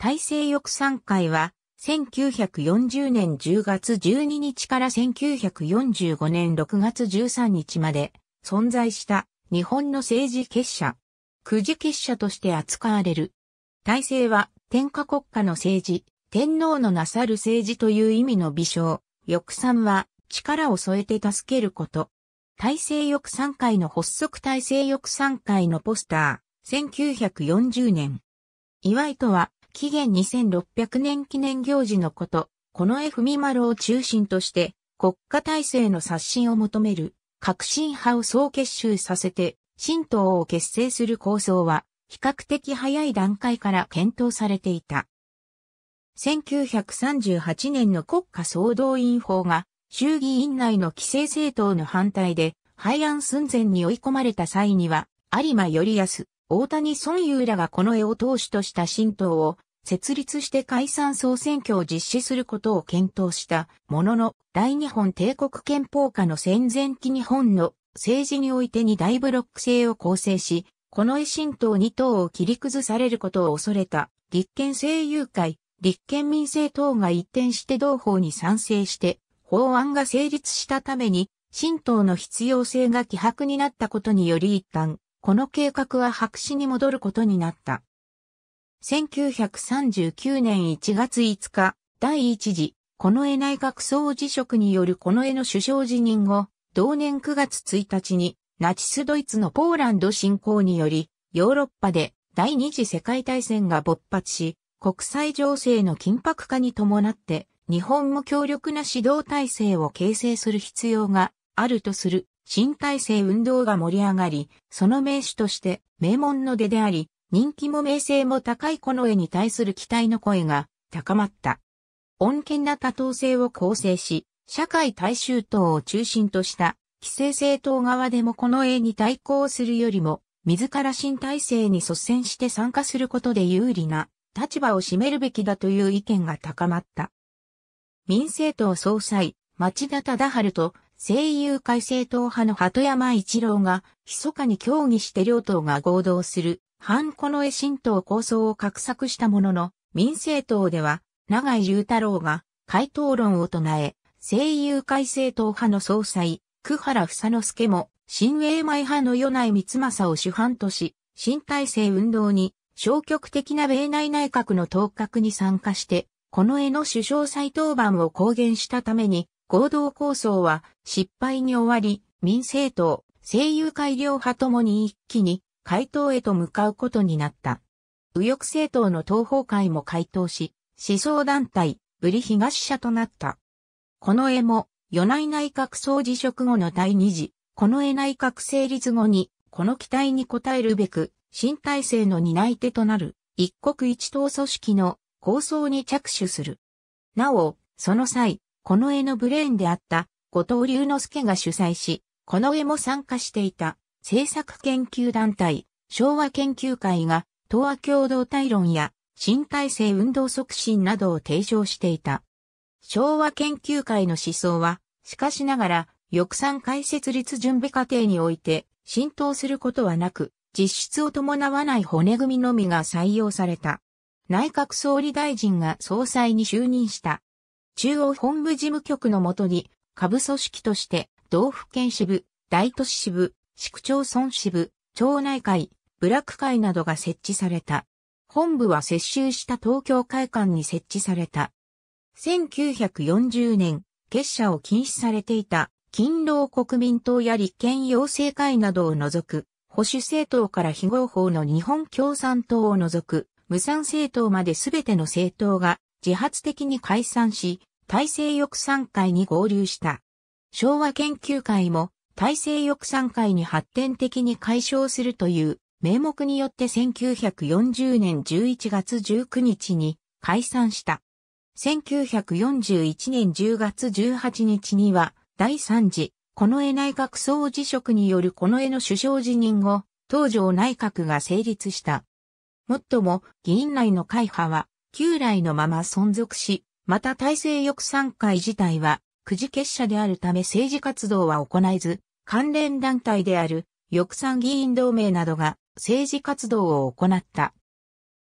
大西翼賛会は、1940年10月12日から1945年6月13日まで存在した日本の政治結社。くじ結社として扱われる。大政は天下国家の政治、天皇のなさる政治という意味の微笑。翼賛は力を添えて助けること。大政翼賛会の発足大政翼賛会のポスター、1940年。祝いとは紀元2600年記念行事のこと、この絵文丸を中心として国家体制の刷新を求める革新派を総結集させて新党を結成する構想は比較的早い段階から検討されていた。1938年の国家総動員法が衆議院内の規制政党の反対で廃案寸前に追い込まれた際には有馬頼康、大谷孫優らがこの絵を投首とした新党を設立して解散総選挙を実施することを検討したものの、大日本帝国憲法下の戦前期日本の政治においてに大ブロック制を構成し、この維新党二党を切り崩されることを恐れた立憲政友会、立憲民政党が一転して同法に賛成して法案が成立したために新党の必要性が希薄になったことにより一旦この計画は白紙に戻ることになった。1939年1月5日、第一次、この絵内閣総辞職によるこの絵の首相辞任後、同年9月1日に、ナチスドイツのポーランド侵攻により、ヨーロッパで第二次世界大戦が勃発し、国際情勢の緊迫化に伴って、日本も強力な指導体制を形成する必要があるとする新体制運動が盛り上がり、その名手として名門の出であり、人気も名声も高いこの絵に対する期待の声が高まった。穏健な多党性を構成し、社会大衆党を中心とした規制政党側でもこの絵に対抗するよりも、自ら新体制に率先して参加することで有利な立場を占めるべきだという意見が高まった。民政党総裁、町田忠春と声優改正党派の鳩山一郎が、密かに協議して両党が合同する、反この絵新党構想を画策したものの、民政党では、長井隆太郎が、回答論を唱え、声優改正党派の総裁、久原房之助も、新英米派の与内光政を主犯とし、新体制運動に、消極的な米内内閣の当確に参加して、この絵の首相再登板を公言したために、合同構想は失敗に終わり、民政党、政友会両派ともに一気に回答へと向かうことになった。右翼政党の東方会も回答し、思想団体、ブリ東社となった。この絵も、与内内閣総辞職後の第二次、この絵内閣成立後に、この期待に応えるべく、新体制の担い手となる、一国一党組織の構想に着手する。なお、その際、この絵のブレーンであった後藤龍之介が主催し、この絵も参加していた政策研究団体昭和研究会が東亜共同体論や新体制運動促進などを提唱していた。昭和研究会の思想は、しかしながら、翼賛解説立準備過程において浸透することはなく、実質を伴わない骨組みのみが採用された。内閣総理大臣が総裁に就任した中央本部事務局のもとに、下部組織として、道府県支部、大都市支部、市区町村支部、町内会、部落会などが設置された。本部は接収した東京会館に設置された。1940年、結社を禁止されていた、勤労国民党や立憲要請会などを除く、保守政党から非合法の日本共産党を除く、無産政党まで全ての政党が自発的に解散し、大西翼賛会に合流した。昭和研究会も大西翼賛会に発展的に解消するという名目によって1940年11月19日に解散した。1941年10月18日には第3次、この絵内閣総辞職によるこの絵の首相辞任後、東条内閣が成立した。もっとも、議員内の会派は、旧来のまま存続し、また体制翼賛会自体は、くじ結社であるため政治活動は行えず、関連団体である、翼賛議員同盟などが政治活動を行った。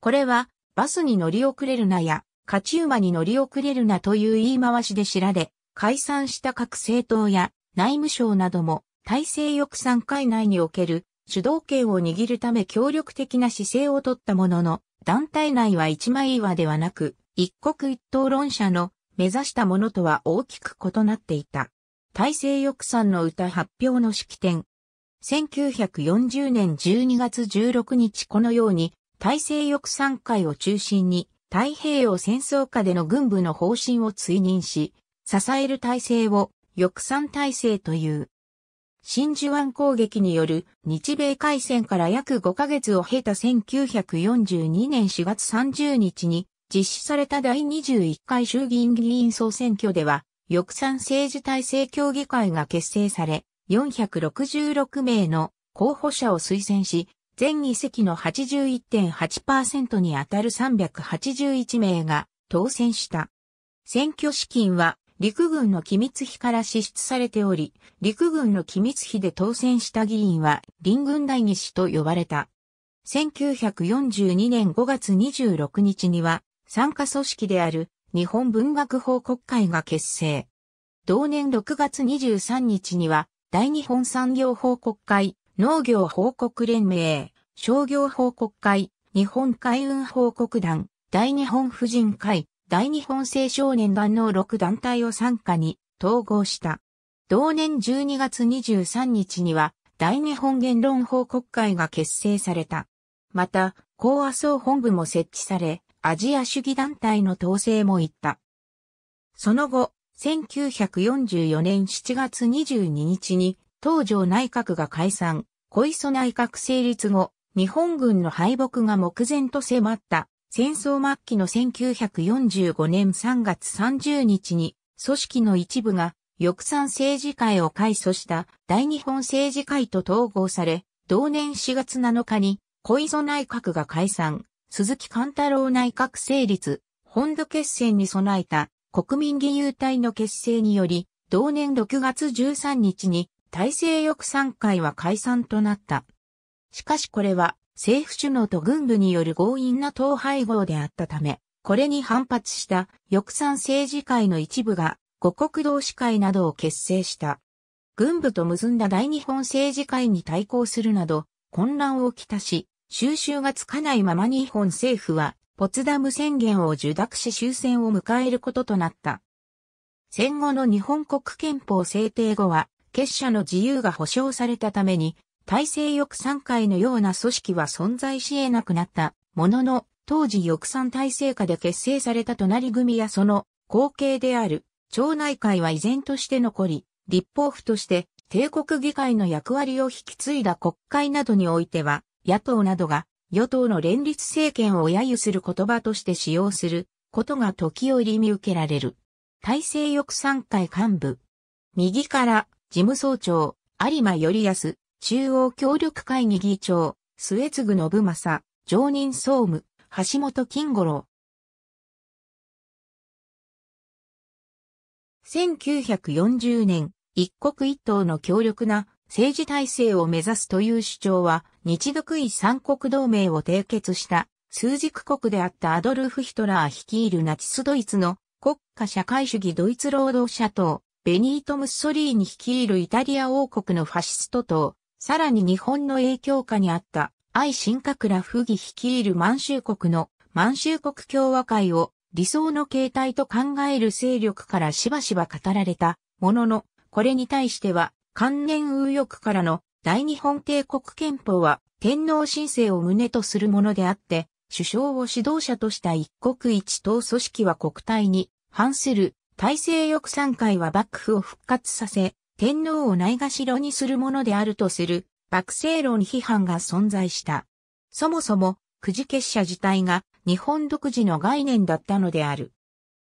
これは、バスに乗り遅れるなや、勝ち馬に乗り遅れるなという言い回しで知られ、解散した各政党や内務省なども、体制翼賛会内における主導権を握るため協力的な姿勢をとったものの、団体内は一枚岩ではなく、一国一党論者の目指したものとは大きく異なっていた。大政翼賛の歌発表の式典。1940年12月16日このように、大政翼賛会を中心に、太平洋戦争下での軍部の方針を追認し、支える体制を翼賛体制という。真珠湾攻撃による日米海戦から約5ヶ月を経た1942年4月30日に実施された第21回衆議院議員総選挙では、翼賛政治体制協議会が結成され、466名の候補者を推薦し、全議席の81.8%にあたる381名が当選した。選挙資金は陸軍の機密費から支出されており、陸軍の機密費で当選した議員は林軍代議士と呼ばれた。1942年5月26日には参加組織である日本文学報告会が結成。同年6月23日には、大日本産業報告会、農業報告連盟、商業報告会、日本海運報告団、大日本婦人会、大日本青少年団の6団体を参加に統合した。同年12月23日には、大日本言論報告会が結成された。また、高和総本部も設置され、アジア主義団体の統制も行った。その後、1944年7月22日に、東条内閣が解散、小磯内閣成立後、日本軍の敗北が目前と迫った、戦争末期の1945年3月30日に、組織の一部が、翼賛政治会を改組した大日本政治会と統合され、同年4月7日に小磯内閣が解散、鈴木貫太郎内閣成立、本土決戦に備えた国民義勇隊の結成により、同年6月13日に大政翼賛会は解散となった。しかしこれは政府首脳と軍部による強引な統廃合であったため、これに反発した翼賛政治会の一部が五国同志会などを結成した。軍部と結んだ大日本政治会に対抗するなど混乱をきたし、収集がつかないまま日本政府は、ポツダム宣言を受諾し終戦を迎えることとなった。戦後の日本国憲法制定後は、結社の自由が保障されたために、体制翼賛会のような組織は存在し得なくなったものの、当時翼賛体制下で結成された隣組やその後継である町内会は依然として残り、立法府として帝国議会の役割を引き継いだ国会などにおいては、野党などが与党の連立政権を揶揄する言葉として使用することが時折見受けられる。体制翼参会幹部。右から、事務総長、有馬頼康、中央協力会議議長、末継信正、常任総務、橋本金五郎。1940年、一国一党の強力な政治体制を目指すという主張は、日独位三国同盟を締結した枢軸国であったアドルフ・ヒトラー率いるナチスドイツの国家社会主義ドイツ労働者党、ベニート・ムッソリーニ率いるイタリア王国のファシスト党、さらに日本の影響下にあった愛新格ラ・フ義率いる満州国の満州国共和会を理想の形態と考える勢力からしばしば語られたものの、これに対しては関連右翼からの大日本帝国憲法は天皇申請を旨とするものであって、首相を指導者とした一国一党組織は国体に反する体制翼三会は幕府を復活させ、天皇をないがしろにするものであるとする、幕政論批判が存在した。そもそも、くじ結社自体が日本独自の概念だったのである。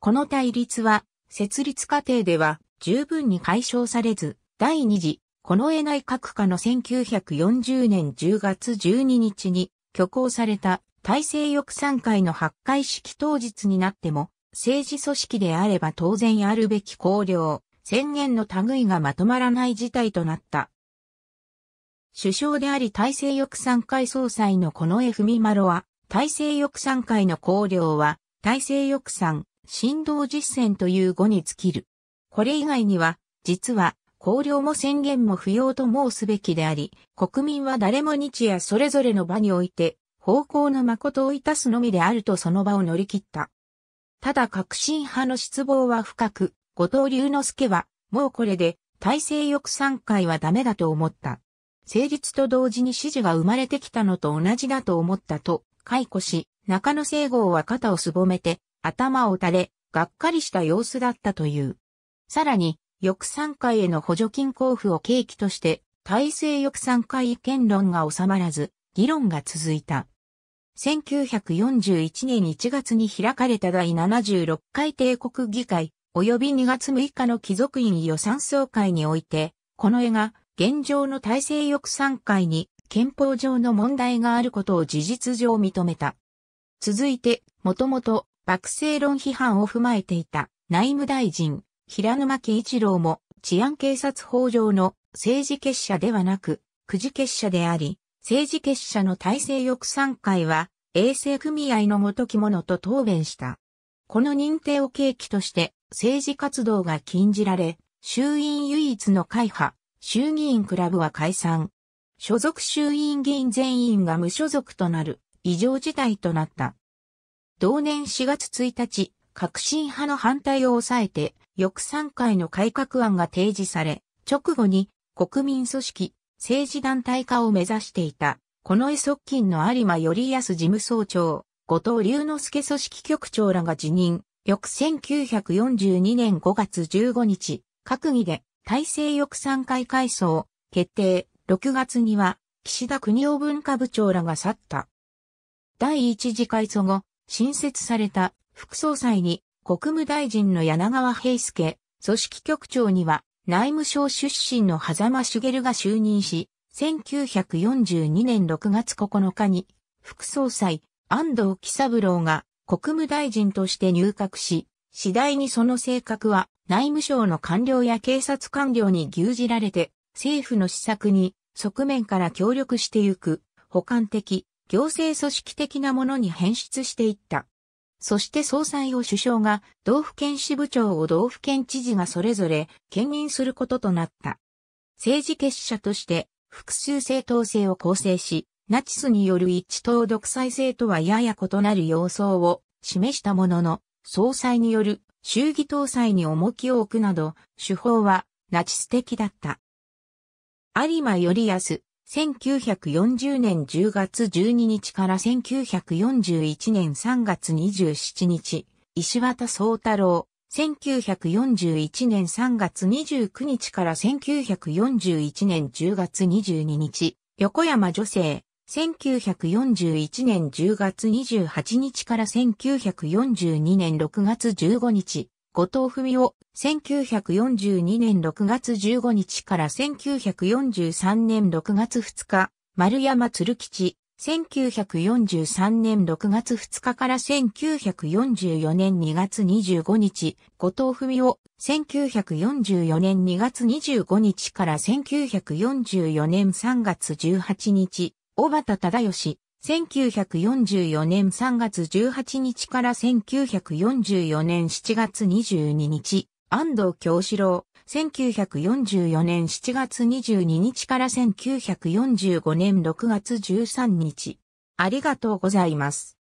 この対立は、設立過程では十分に解消されず、第二次、近衛内閣下の1940年10月12日に挙行された大政翼賛会の発会式当日になっても、政治組織であれば当然あるべき綱領、宣言の類がまとまらない事態となった。首相であり大政翼賛会総裁の近衛文丸は、大政翼賛会の綱領は、大政翼賛、振動実践という語に尽きる。これ以外には、実は、公領も宣言も不要と申すべきであり、国民は誰も日夜それぞれの場において、方向の誠をいたすのみであるとその場を乗り切った。ただ革新派の失望は深く、後藤隆之介は、もうこれで、体制翼三回はダメだと思った。成立と同時に支持が生まれてきたのと同じだと思ったと、解雇し、中野聖号は肩をすぼめて、頭を垂れ、がっかりした様子だったという。さらに、翼産会への補助金交付を契機として、大西翼産会意見論が収まらず、議論が続いた。1941年1月に開かれた第76回帝国議会、及び2月6日の貴族院予算総会において、この絵が現状の大西翼産会に憲法上の問題があることを事実上認めた。続いて、もともと、幕政論批判を踏まえていた内務大臣、平沼木一郎も治安警察法上の政治結社ではなく、くじ結社であり、政治結社の体制翼参会は、衛生組合のごときものと答弁した。この認定を契機として、政治活動が禁じられ、衆院唯一の会派、衆議院クラブは解散。所属衆院議員全員が無所属となる異常事態となった。同年4月1日、革新派の反対を抑えて翌3回の改革案が提示され、直後に国民組織、政治団体化を目指していた、この絵側近の有馬頼康事務総長、後藤龍之介組織局長らが辞任、翌1942年5月15日、閣議で体制翼3回改装、決定、6月には、岸田国夫文化部長らが去った。第一次改装後、新設された副総裁に国務大臣の柳川平介、組織局長には内務省出身の狭間茂が就任し、1942年6月9日に副総裁安藤喜三郎が国務大臣として入閣し、次第にその性格は内務省の官僚や警察官僚に牛耳られて、政府の施策に側面から協力してゆく、補完的、行政組織的なものに変質していった。そして総裁を首相が、道府県支部長を道府県知事がそれぞれ兼任することとなった。政治結社として複数政党制を構成し、ナチスによる一党独裁制とはやや異なる様相を示したものの、総裁による衆議党裁に重きを置くなど、手法はナチス的だった。有馬頼康、1940年10月12日から1941年3月27日、石渡宗太郎、1941年3月29日から1941年10月22日、横山女性、1941年10月28日から1942年6月15日、後藤文夫、1942年6月15日から1943年6月2日、丸山鶴吉、1943年6月2日から1944年2月25日、後藤文夫、1944年2月25日から1944年3月18日、小畑忠義、1944年3月18日から1944年7月22日、安藤京志郎、1944年7月22日から1945年6月13日。ありがとうございます。